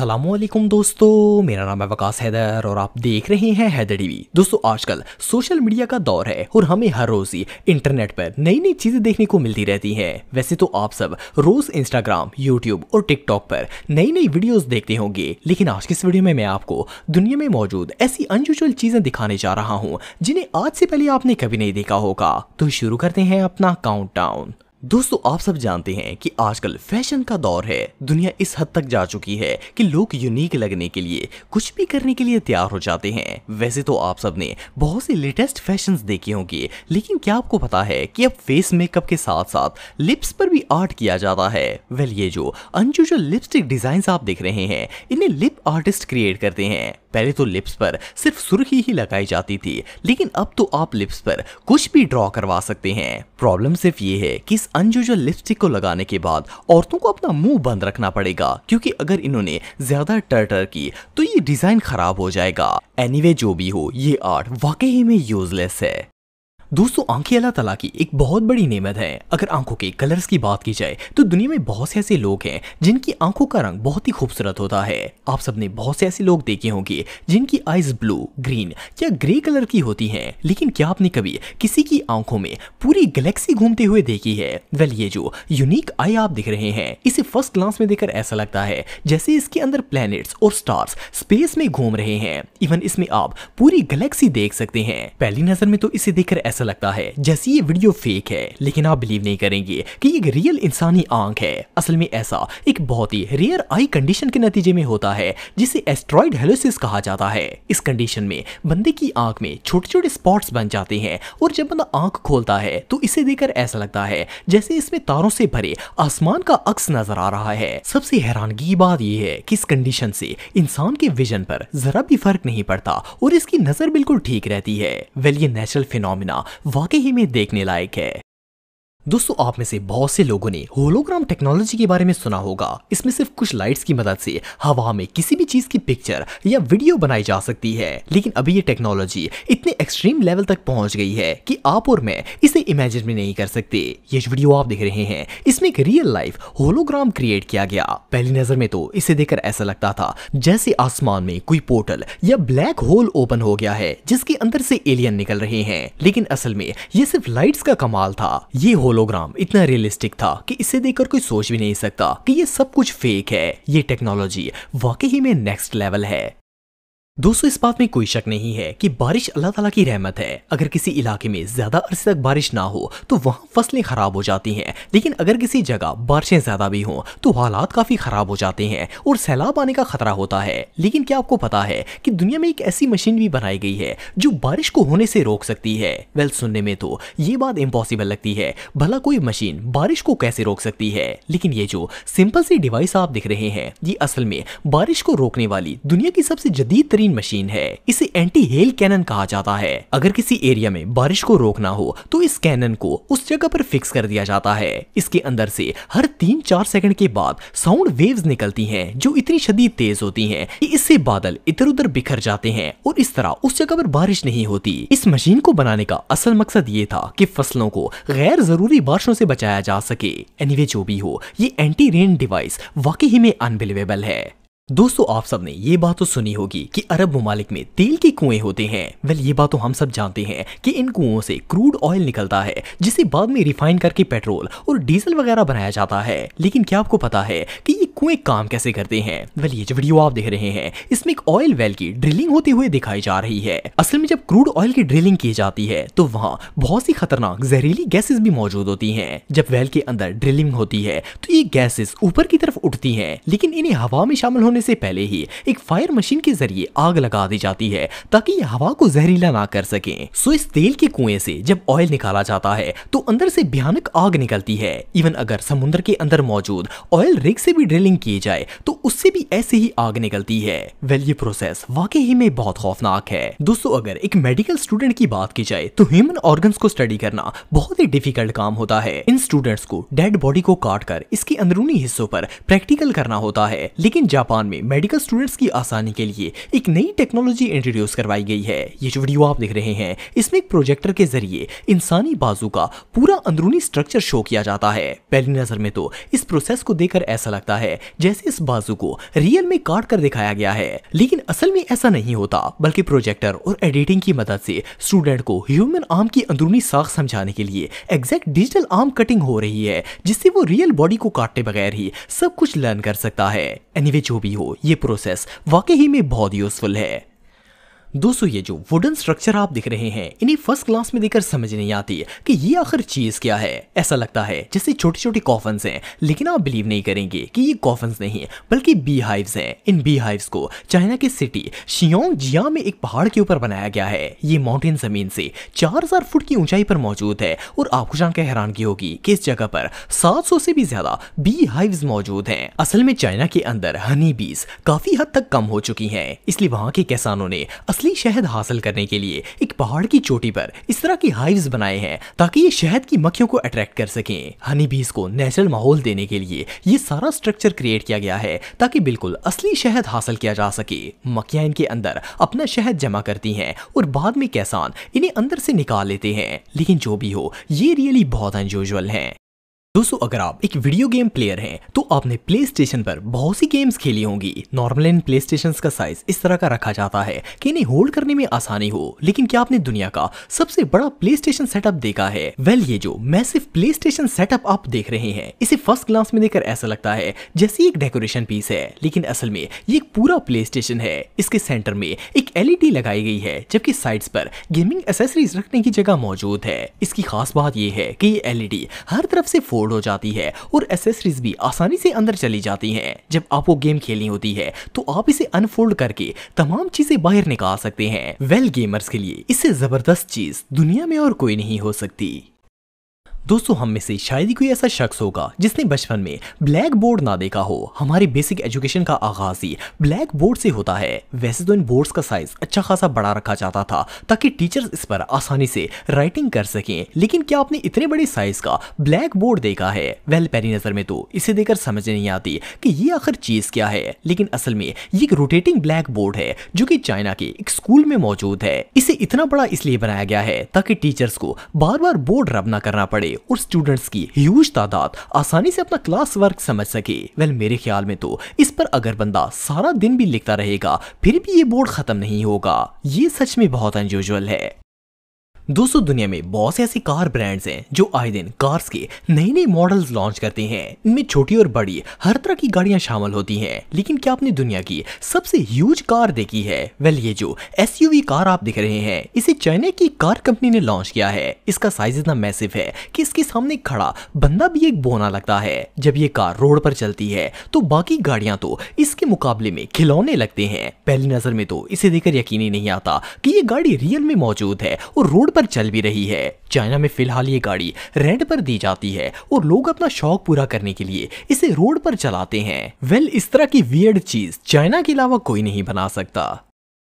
असलम दोस्तों मेरा नाम है वकास हैदर और आप देख रहे हैं हैदर टीवी दोस्तों आजकल सोशल मीडिया का दौर है और हमें हर रोज ही इंटरनेट पर नई नई चीजें देखने को मिलती रहती हैं वैसे तो आप सब रोज इंस्टाग्राम यूट्यूब और टिकटॉक पर नई नई वीडियोस देखते होंगे लेकिन आज की इस वीडियो में मैं आपको दुनिया में मौजूद ऐसी अनयूजल चीजें दिखाने जा रहा हूँ जिन्हें आज से पहले आपने कभी नहीं देखा होगा तो शुरू करते हैं अपना काउंट दोस्तों आप सब जानते हैं कि आजकल फैशन का दौर है दुनिया इस हद तक जा चुकी है कि लोग यूनिक लगने के लिए कुछ भी करने के लिए तैयार हो जाते हैं वैसे तो आप सब ने बहुत से लेटेस्ट फैशंस देखे होंगे लेकिन क्या आपको पता है कि अब फेस मेकअप के साथ साथ लिप्स पर भी आर्ट किया जाता है वेल ये जो अनयूजल लिपस्टिक डिजाइन आप देख रहे हैं इन्हें लिप आर्टिस्ट क्रिएट करते हैं पहले तो लिप्स पर सिर्फ सुर्खी ही लगाई जाती थी लेकिन अब तो आप लिप्स पर कुछ भी ड्रॉ करवा सकते हैं प्रॉब्लम सिर्फ ये है कि इस अनयूजल लिपस्टिक को लगाने के बाद औरतों को अपना मुंह बंद रखना पड़ेगा क्योंकि अगर इन्होंने ज्यादा टर्टर की तो ये डिजाइन खराब हो जाएगा एनीवे anyway, जो भी हो ये आर्ट वाकई में यूजलेस है दोस्तों आंखें अल्लाह तला की एक बहुत बड़ी नेमत है अगर आंखों के कलर्स की बात की जाए तो दुनिया में बहुत से ऐसे लोग हैं जिनकी आंखों का रंग बहुत ही खूबसूरत होता है आप सबने बहुत से ऐसे लोग देखे होंगे जिनकी आईज ब्लू ग्रीन या ग्रे कलर की होती हैं लेकिन क्या आपने कभी किसी की आंखों में पूरी गैलेक्सी घूमते हुए देखी है वेल ये जो यूनिक आई आप दिख रहे हैं इसे फर्स्ट क्लास में देखकर ऐसा लगता है जैसे इसके अंदर प्लैनेट्स और स्टार्स स्पेस में घूम रहे हैं इवन इसमें आप पूरी गैलेक्सी देख सकते हैं पहली नजर में तो इसे देखकर ऐसा लगता है जैसे ये वीडियो फेक है लेकिन आप बिलीव नहीं करेंगे कि एक रियल इंसानी आंख है असल में ऐसा एक बहुत ही रेयर आई कंडीशन के नतीजे में होता है जिसे एस्ट्रॉइड हेलोसिस कहा जाता है इस कंडीशन में बंदे की आंख में छोटे छोटे स्पॉट्स बन जाते हैं और जब बंदा आंख खोलता है तो इसे देखकर ऐसा लगता है जैसे इसमें तारों से भरे आसमान का अक्स नजर आ रहा है सबसे हैरानगी बात यह है कि इस कंडीशन से इंसान के विजन पर जरा भी फर्क नहीं पड़ता और इसकी नजर बिल्कुल ठीक रहती है वेल ये नेचुरल फिनोमिना वाकई में देखने लायक है दोस्तों आप में से बहुत से लोगों ने होलोग्राम टेक्नोलॉजी के बारे में सुना होगा इसमें सिर्फ कुछ लाइट्स की मदद से हवा में किसी भी चीज की पिक्चर या वीडियो बनाई जा सकती है लेकिन अभी ये टेक्नोलॉजी इतने एक्सट्रीम लेवल तक पहुंच गई है कि आप और मैं इसे इमेजिन भी नहीं कर सकते ये वीडियो आप देख रहे हैं इसमें एक रियल लाइफ होलोग्राम क्रिएट किया गया पहली नजर में तो इसे देखकर ऐसा लगता था जैसे आसमान में कोई पोर्टल या ब्लैक होल ओपन हो गया है जिसके अंदर से एलियन निकल रहे हैं लेकिन असल में ये सिर्फ लाइट्स का कमाल था ये होलो होलोग्राम इतना रियलिस्टिक था कि इसे देखकर कोई सोच भी नहीं सकता कि ये सब कुछ फेक है ये टेक्नोलॉजी वाकई में नेक्स्ट लेवल है दोस्तों इस बात में कोई शक नहीं है कि बारिश अल्लाह ताला की रहमत है अगर किसी इलाके में ज्यादा अरसे तक बारिश ना हो तो वहाँ फसलें खराब हो जाती हैं लेकिन अगर किसी जगह बारिशें ज्यादा भी हों तो हालात काफी खराब हो जाते हैं और सैलाब आने का खतरा होता है लेकिन क्या आपको पता है कि दुनिया में एक ऐसी मशीन भी बनाई गई है जो बारिश को होने से रोक सकती है वेल सुनने में तो ये बात इम्पॉसिबल लगती है भला कोई मशीन बारिश को कैसे रोक सकती है लेकिन ये जो सिंपल सी डिवाइस आप दिख रहे हैं ये असल में बारिश को रोकने वाली दुनिया की सबसे जदीद तरीन बेहतरीन मशीन है इसे एंटी हेल कैनन कहा जाता है अगर किसी एरिया में बारिश को रोकना हो तो इस कैनन को उस जगह पर फिक्स कर दिया जाता है इसके अंदर से हर तीन चार सेकंड के बाद साउंड वेव्स निकलती हैं जो इतनी शदीद तेज होती हैं कि इससे बादल इधर उधर बिखर जाते हैं और इस तरह उस जगह पर बारिश नहीं होती इस मशीन को बनाने का असल मकसद ये था की फसलों को गैर जरूरी बारिशों से बचाया जा सके एनी anyway, जो भी हो ये एंटी रेन डिवाइस वाकई ही में अनबिलीवेबल है दोस्तों आप सब ने ये बात तो सुनी होगी कि अरब ममालिक में तेल के कुएं होते हैं वेल ये बात तो हम सब जानते हैं कि इन कुओं से क्रूड ऑयल निकलता है जिसे बाद में रिफाइन करके पेट्रोल और डीजल वगैरह बनाया जाता है लेकिन क्या आपको पता है कि ये कुएं काम कैसे करते हैं वेल ये जो वीडियो आप देख रहे हैं इसमें एक ऑयल वेल की ड्रिलिंग होते हुए दिखाई जा रही है असल में जब क्रूड ऑयल की ड्रिलिंग की जाती है तो वहाँ बहुत सी खतरनाक जहरीली गैसेज भी मौजूद होती है जब वेल के अंदर ड्रिलिंग होती है तो ये गैसेज ऊपर की तरफ उठती है लेकिन इन्हें हवा में शामिल होने होने से पहले ही एक फायर मशीन के जरिए आग लगा दी जाती है ताकि ये हवा को जहरीला ना कर सके सो इस तेल के कुएं से जब ऑयल निकाला जाता है तो अंदर से भयानक आग निकलती है इवन अगर समुद्र के अंदर मौजूद ऑयल रिग से भी ड्रिलिंग की जाए तो उससे भी ऐसे ही आग निकलती है वेल ये प्रोसेस वाकई ही में बहुत खौफनाक है दोस्तों अगर एक मेडिकल स्टूडेंट की बात की जाए तो ह्यूमन ऑर्गन को स्टडी करना बहुत ही डिफिकल्ट काम होता है इन स्टूडेंट्स को डेड बॉडी को काट कर इसके अंदरूनी हिस्सों पर प्रैक्टिकल करना होता है लेकिन जापान पाकिस्तान में मेडिकल स्टूडेंट्स की आसानी के लिए एक नई टेक्नोलॉजी इंट्रोड्यूस करवाई गई है ये जो वीडियो आप देख रहे हैं इसमें एक प्रोजेक्टर के जरिए इंसानी बाजू का पूरा अंदरूनी स्ट्रक्चर शो किया जाता है पहली नजर में तो इस प्रोसेस को देखकर ऐसा लगता है जैसे इस बाजू को रियल में काट कर दिखाया गया है लेकिन असल में ऐसा नहीं होता बल्कि प्रोजेक्टर और एडिटिंग की मदद से स्टूडेंट को ह्यूमन आर्म की अंदरूनी साख समझाने के लिए एग्जैक्ट डिजिटल आर्म कटिंग हो रही है जिससे वो रियल बॉडी को काटने बगैर ही सब कुछ लर्न कर सकता है एनीवे anyway, जो भी हो ये प्रोसेस वाकई में बहुत यूजफुल है दोस्तों ये जो वुडन स्ट्रक्चर आप देख रहे हैं इन्हें फर्स्ट क्लास में देखकर समझ नहीं आती कि ये आखिर चीज क्या है ऐसा लगता है जैसे छोटी छोटी कॉफन हैं लेकिन आप बिलीव नहीं करेंगे कि ये कॉफन नहीं बल्कि बी हाइव है इन बी हाइव को चाइना के सिटी शियोंग जिया में एक पहाड़ के ऊपर बनाया गया है ये माउंटेन जमीन से चार फुट की ऊंचाई पर मौजूद है और आपको जानकर हैरानगी होगी कि इस जगह पर सात से भी ज्यादा बी हाइव मौजूद है असल में चाइना के अंदर हनी बीज काफी हद तक कम हो चुकी है इसलिए वहां के किसानों ने असली शहद हासिल करने के लिए एक पहाड़ की चोटी पर इस तरह की हाइव बनाए हैं ताकि ये शहद की मक्खियों को अट्रैक्ट कर सके हनी बीज को नेचुरल माहौल देने के लिए ये सारा स्ट्रक्चर क्रिएट किया गया है ताकि बिल्कुल असली शहद हासिल किया जा सके मक्खियाँ इनके अंदर अपना शहद जमा करती हैं और बाद में कैसान इन्हें अंदर से निकाल लेते हैं लेकिन जो भी हो ये रियली बहुत अनयूजल है दोस्तों अगर आप एक वीडियो गेम प्लेयर हैं तो आपने प्ले स्टेशन पर बहुत सी गेम्स खेली होंगी नॉर्मल इन प्ले स्टेशन का साइज इस तरह का रखा जाता है कि इन्हें होल्ड करने में आसानी हो लेकिन क्या आपने दुनिया का सबसे बड़ा प्ले स्टेशन सेटअप देखा है वेल ये जो मैसिव प्ले स्टेशन सेटअप आप देख रहे हैं इसे फर्स्ट क्लास में देखकर ऐसा लगता है जैसे एक डेकोरेशन पीस है लेकिन असल में ये पूरा प्ले स्टेशन है इसके सेंटर में एक एलईडी लगाई गई है जबकि साइड पर गेमिंग एसेसरीज रखने की जगह मौजूद है इसकी खास बात यह है की ये एलईडी हर तरफ से फोर्ड फोल्ड हो जाती है और एसेसरीज भी आसानी से अंदर चली जाती हैं जब आपको गेम खेलनी होती है तो आप इसे अनफोल्ड करके तमाम चीजें बाहर निकाल सकते हैं वेल well, गेमर्स के लिए इससे जबरदस्त चीज दुनिया में और कोई नहीं हो सकती दोस्तों हम में से शायद ही कोई ऐसा शख्स होगा जिसने बचपन में ब्लैक बोर्ड ना देखा हो हमारी बेसिक एजुकेशन का आगाज ही ब्लैक बोर्ड से होता है वैसे तो इन बोर्ड्स का साइज अच्छा खासा बड़ा रखा जाता था ताकि टीचर्स इस पर आसानी से राइटिंग कर सकें लेकिन क्या आपने इतने बड़े साइज का ब्लैक बोर्ड देखा है वेल पहली नजर में तो इसे देखकर समझ नहीं आती कि ये आखिर चीज क्या है लेकिन असल में ये एक रोटेटिंग ब्लैक बोर्ड है जो की चाइना के एक स्कूल में मौजूद है इसे इतना बड़ा इसलिए बनाया गया है ताकि टीचर्स को बार बार बोर्ड रब ना करना पड़े और स्टूडेंट्स की ह्यूज तादाद आसानी से अपना क्लास वर्क समझ सके वेल मेरे ख्याल में तो इस पर अगर बंदा सारा दिन भी लिखता रहेगा फिर भी ये बोर्ड खत्म नहीं होगा ये सच में बहुत अनयूजल है दोस्तों दुनिया में बहुत से ऐसे कार ब्रांड्स हैं जो आए दिन कार्स के नए नए मॉडल्स लॉन्च करते हैं इनमें छोटी और बड़ी हर तरह की गाड़ियां शामिल होती हैं लेकिन क्या आपने दुनिया की सबसे ह्यूज कार देखी है वेल ये जो एस कार आप दिख रहे हैं इसे चाइना की कार कंपनी ने लॉन्च किया है इसका साइज इतना मैसिव है की इसके सामने खड़ा बंदा भी एक बोना लगता है जब ये कार रोड पर चलती है तो बाकी गाड़िया तो इसके मुकाबले में खिलौने लगते हैं पहली नजर में तो इसे देखकर यकीन ही नहीं आता की ये गाड़ी रियल में मौजूद है और रोड पर चल भी रही है चाइना में फिलहाल ये गाड़ी रेंट पर दी जाती है और लोग अपना शौक पूरा करने के लिए इसे रोड पर चलाते हैं वेल इस तरह की वियर्ड चीज चाइना के अलावा कोई नहीं बना सकता